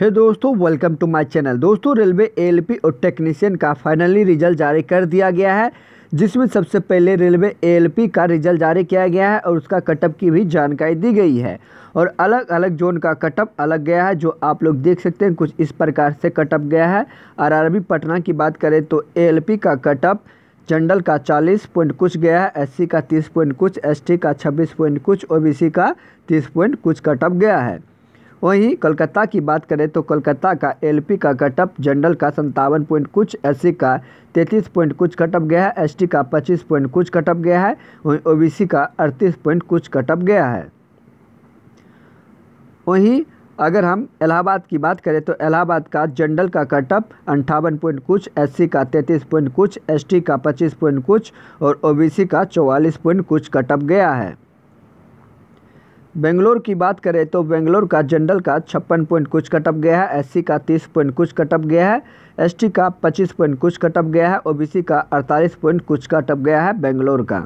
हे hey दोस्तों welcome to my channel दोस्तों railway LP और टेक्नीशियन का फाइनली रिजल्ट जारी कर दिया गया है जिसमें सबसे पहले रेलवे एलपी का रिजल्ट जारी किया गया है और उसका कटअप की भी जानकारी दी गई है और अलग अलग जोन का कटअप अलग गया है जो आप लोग देख सकते हैं कुछ इस प्रकार से कटअप गया है आर पटना की बात करें तो ए का कटअप जनरल का 40 पॉइंट कुछ गया है एससी का 30 पॉइंट कुछ एसटी का 26 पॉइंट कुछ ओबीसी का 30 पॉइंट कुछ कटअप गया है वहीं कोलकाता की बात करें तो कोलकाता का एलपी का कटअप जनरल का संतावन पॉइंट कुछ एस का तैंतीस पॉइंट कुछ कटअप गया है एसटी का पच्चीस पॉइंट कुछ कटअप गया है वहीं ओबीसी का अड़तीस पॉइंट कुछ कटअप गया है वहीं अगर हम इलाहाबाद की बात करें तो इलाहाबाद का जनरल का कटअप अंठावन पॉइंट कुछ एस का तैंतीस पॉइंट कुछ एसटी का पच्चीस पॉइंट कुछ और ओबीसी का चौवालीस पॉइंट कुछ कटअप गया है बेंगलोर की बात करें तो बेंगलोर का जनरल का छप्पन पॉइंट कुछ कटअप गया है एससी का तीस पॉइंट कुछ कटअप गया है एसटी का पच्चीस पॉइंट कुछ कटअप गया है ओबीसी का अड़तालीस पॉइंट कुछ कटअप गया है बेंगलोर का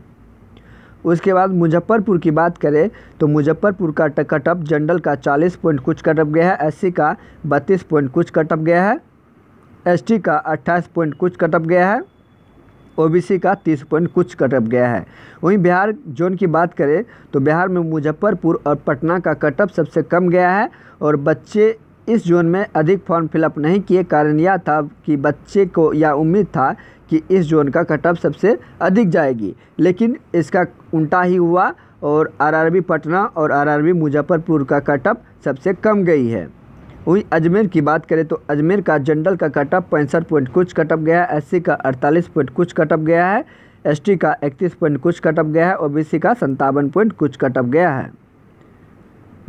उसके बाद मुजफ्फरपुर की बात करें तो मुजफ्फरपुर का कटअप जनरल का चालीस पॉइंट कुछ कटअप गया है एस का बत्तीस पॉइंट कुछ कटअप गया है एस का अट्ठाईस पॉइंट कुछ कटअप गया है ओबीसी का तीस पॉइंट कुछ कटअप गया है वहीं बिहार जोन की बात करें तो बिहार में मुजफ्फरपुर और पटना का कटअप सबसे कम गया है और बच्चे इस जोन में अधिक फॉर्म फिलअप नहीं किए कारण यह था कि बच्चे को यह उम्मीद था कि इस जोन का कटअप सबसे अधिक जाएगी लेकिन इसका उल्टा ही हुआ और आरआरबी पटना और आरआरबी मुजफ्फरपुर का कटअप सबसे कम गई है वहीं अजमेर की बात करें तो अजमेर का जनरल का कटअप पैंसठ पॉइंट कुछ कटअप गया है एस का अड़तालीस पॉइंट कुछ कटअप गया है एसटी का इकतीस पॉइंट कुछ कटअप गया है ओबीसी का संतावन पॉइंट कुछ कटअप गया है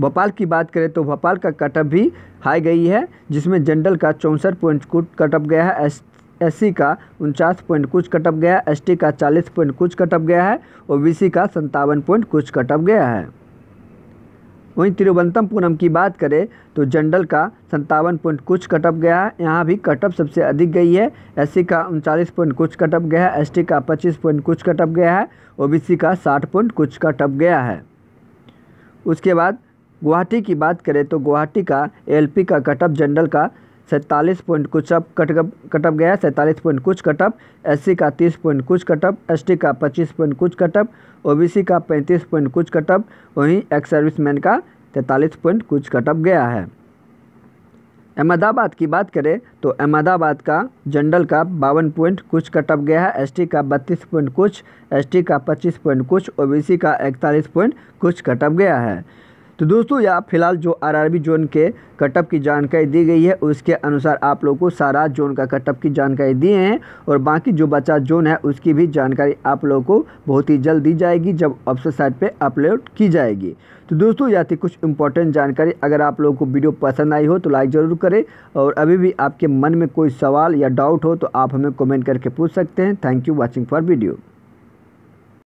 भोपाल की बात करें तो भोपाल का कटअप भी हाई गई है जिसमें जनरल का चौंसठ पॉइंट कुछ कटअप गया है एस सी का उनचास पॉइंट कुछ कटअप गया है एस का चालीस पॉइंट कुछ कटअप गया है ओबीसी का संतावन पॉइंट कुछ कटअप गया है वहीं तिरुवंतमपुरम की बात करें तो जनरल का संतावन पॉइंट कुछ कटअप गया है यहाँ भी कटअप सबसे अधिक गई है एससी का उनचालीस पॉइंट कुछ कटअप गया है एसटी का पच्चीस पॉइंट कुछ कटअप गया है ओबीसी का साठ पॉइंट कुछ कटअप गया है उसके बाद गुवाहाटी की बात करें तो गुवाहाटी का एलपी का कटअप जनरल का सैंतालीस पॉइंट कुछ अब कट कटअप गया सैंतालीस पॉइंट कुछ कटअप एससी का तीस पॉइंट कुछ कटअप एसटी का पच्चीस पॉइंट कुछ कटअप ओबीसी का पैंतीस पॉइंट कुछ कटअप वहीं एक्स सर्विसमैन का तैंतालीस पॉइंट कुछ कटअप गया है अहमदाबाद की बात करें तो अहमदाबाद का जनरल का बावन पॉइंट कुछ कटअप गया है टी का बत्तीस पॉइंट कुछ टी का पच्चीस पॉइंट कुछ सी का इकतालीस पॉइंट कुछ कटअप गया है तो दोस्तों यहाँ फिलहाल जो आरआरबी जोन के कटअप की जानकारी दी गई है उसके अनुसार आप लोगों को सारा जोन का कटअप की जानकारी दिए हैं और बाकी जो बचा जोन है उसकी भी जानकारी आप लोगों को बहुत ही जल्द दी जाएगी जब ऑफिसर साइट पे अपलोड की जाएगी तो दोस्तों यह थी कुछ इंपॉर्टेंट जानकारी अगर आप लोगों को वीडियो पसंद आई हो तो लाइक ज़रूर करें और अभी भी आपके मन में कोई सवाल या डाउट हो तो आप हमें कॉमेंट करके पूछ सकते हैं thank you watching for video